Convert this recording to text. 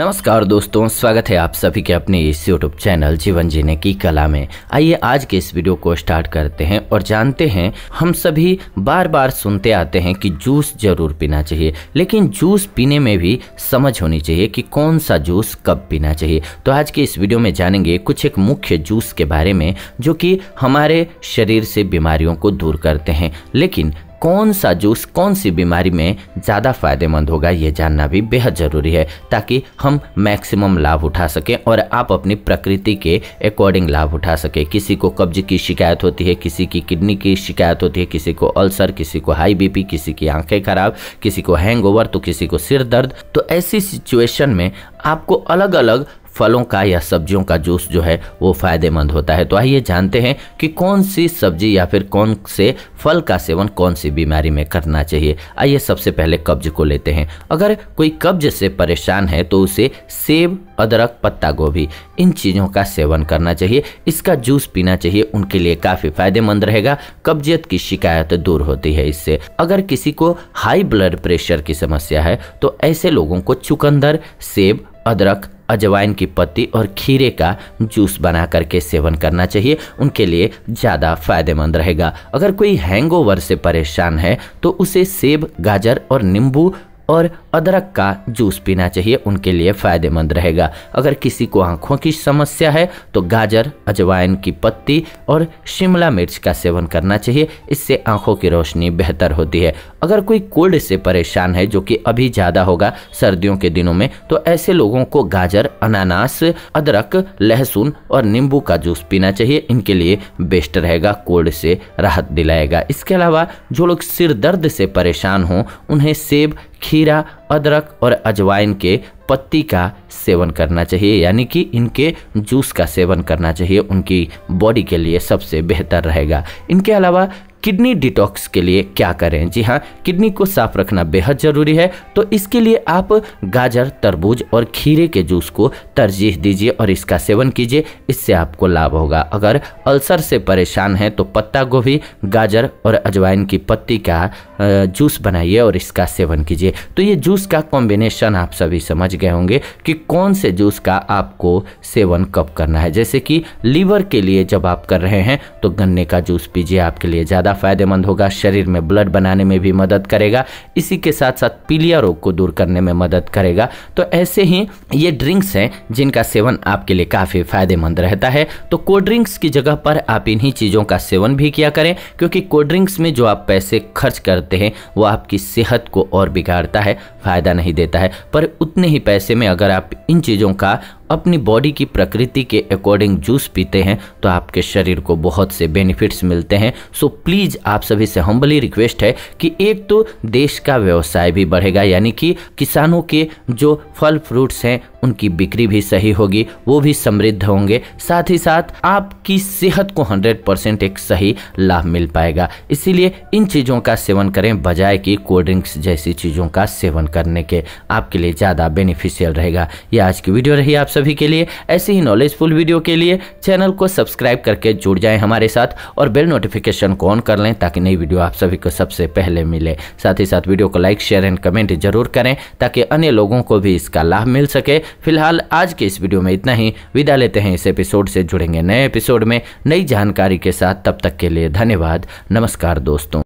नमस्कार दोस्तों स्वागत है आप सभी के अपने इस यूट्यूब चैनल जीवन जीने की कला में आइए आज के इस वीडियो को स्टार्ट करते हैं और जानते हैं हम सभी बार बार सुनते आते हैं कि जूस जरूर पीना चाहिए लेकिन जूस पीने में भी समझ होनी चाहिए कि कौन सा जूस कब पीना चाहिए तो आज के इस वीडियो में जानेंगे कुछ एक मुख्य जूस के बारे में जो कि हमारे शरीर से बीमारियों को दूर करते हैं लेकिन कौन सा जूस कौन सी बीमारी में ज़्यादा फायदेमंद होगा ये जानना भी बेहद ज़रूरी है ताकि हम मैक्सिमम लाभ उठा सकें और आप अपनी प्रकृति के अकॉर्डिंग लाभ उठा सकें किसी को कब्ज की शिकायत होती है किसी की किडनी की शिकायत होती है किसी को अल्सर किसी को हाई बीपी किसी की आंखें खराब किसी को हैंग तो किसी को सिर दर्द तो ऐसी सिचुएशन में आपको अलग अलग फलों का या सब्जियों का जूस जो है वो फ़ायदेमंद होता है तो आइए जानते हैं कि कौन सी सब्जी या फिर कौन से फल का सेवन कौन सी बीमारी में करना चाहिए आइए सबसे पहले कब्ज को लेते हैं अगर कोई कब्ज से परेशान है तो उसे सेब अदरक पत्ता गोभी इन चीज़ों का सेवन करना चाहिए इसका जूस पीना चाहिए उनके लिए काफ़ी फायदेमंद रहेगा कब्जियत की शिकायत दूर होती है इससे अगर किसी को हाई ब्लड प्रेशर की समस्या है तो ऐसे लोगों को चुकंदर सेब अदरक अजवाइन की पत्ती और खीरे का जूस बना करके सेवन करना चाहिए उनके लिए ज़्यादा फायदेमंद रहेगा अगर कोई हैंगओवर से परेशान है तो उसे सेब गाजर और नींबू और अदरक का जूस पीना चाहिए उनके लिए फ़ायदेमंद रहेगा अगर किसी को आँखों की समस्या है तो गाजर अजवाइन की पत्ती और शिमला मिर्च का सेवन करना चाहिए इससे आँखों की रोशनी बेहतर होती है अगर कोई कोल्ड से परेशान है जो कि अभी ज़्यादा होगा सर्दियों के दिनों में तो ऐसे लोगों को गाजर अनानास अदरक लहसुन और नींबू का जूस पीना चाहिए इनके लिए बेस्ट रहेगा कोल्ड से राहत दिलाएगा इसके अलावा जो लोग सिर दर्द से परेशान हों उन्हें सेब खीरा अदरक और अजवाइन के पत्ती का सेवन करना चाहिए यानी कि इनके जूस का सेवन करना चाहिए उनकी बॉडी के लिए सबसे बेहतर रहेगा इनके अलावा किडनी डिटॉक्स के लिए क्या करें जी हाँ किडनी को साफ रखना बेहद ज़रूरी है तो इसके लिए आप गाजर तरबूज और खीरे के जूस को तरजीह दीजिए और इसका सेवन कीजिए इससे आपको लाभ होगा अगर अल्सर से परेशान हैं तो पत्ता गोभी गाजर और अजवाइन की पत्ती का जूस बनाइए और इसका सेवन कीजिए तो ये जूस का कॉम्बिनेशन आप सभी समझ गए होंगे कि कौन से जूस का आपको सेवन कब करना है जैसे कि लीवर के लिए जब आप कर रहे हैं तो गन्ने का जूस पीजिए आपके लिए ज़्यादा ज़्यादा फायदेमंद होगा शरीर में ब्लड बनाने में भी मदद करेगा इसी के साथ साथ पीलिया रोग को दूर करने में मदद करेगा तो ऐसे ही ये ड्रिंक्स हैं जिनका सेवन आपके लिए काफ़ी फायदेमंद रहता है तो कोल्ड ड्रिंक्स की जगह पर आप इन्हीं चीज़ों का सेवन भी किया करें क्योंकि कोल्ड ड्रिंक्स में जो आप पैसे खर्च करते हैं वो आपकी सेहत को और बिगाड़ता है फ़ायदा नहीं देता है पर उतने ही पैसे में अगर आप इन चीज़ों का अपनी बॉडी की प्रकृति के अकॉर्डिंग जूस पीते हैं तो आपके शरीर को बहुत से बेनिफिट्स मिलते हैं सो प्लीज़ आप सभी से हम्बली रिक्वेस्ट है कि एक तो देश का व्यवसाय भी बढ़ेगा यानी कि किसानों के जो फल फ्रूट्स हैं उनकी बिक्री भी सही होगी वो भी समृद्ध होंगे साथ ही साथ आपकी सेहत को 100 परसेंट एक सही लाभ मिल पाएगा इसीलिए इन चीज़ों का सेवन करें बजाय कि कोल्ड ड्रिंक्स जैसी चीज़ों का सेवन करने के आपके लिए ज़्यादा बेनिफिशियल रहेगा यह आज की वीडियो रही आप सभी के लिए ऐसे ही नॉलेजफुल वीडियो के लिए चैनल को सब्सक्राइब करके जुड़ जाएँ हमारे साथ और बेल नोटिफिकेशन को ऑन कर लें ताकि नई वीडियो आप सभी को सबसे पहले मिले साथ ही साथ वीडियो को लाइक शेयर एंड कमेंट जरूर करें ताकि अन्य लोगों को भी इसका लाभ मिल सके फिलहाल आज के इस वीडियो में इतना ही विदा लेते हैं इस एपिसोड से जुड़ेंगे नए एपिसोड में नई जानकारी के साथ तब तक के लिए धन्यवाद नमस्कार दोस्तों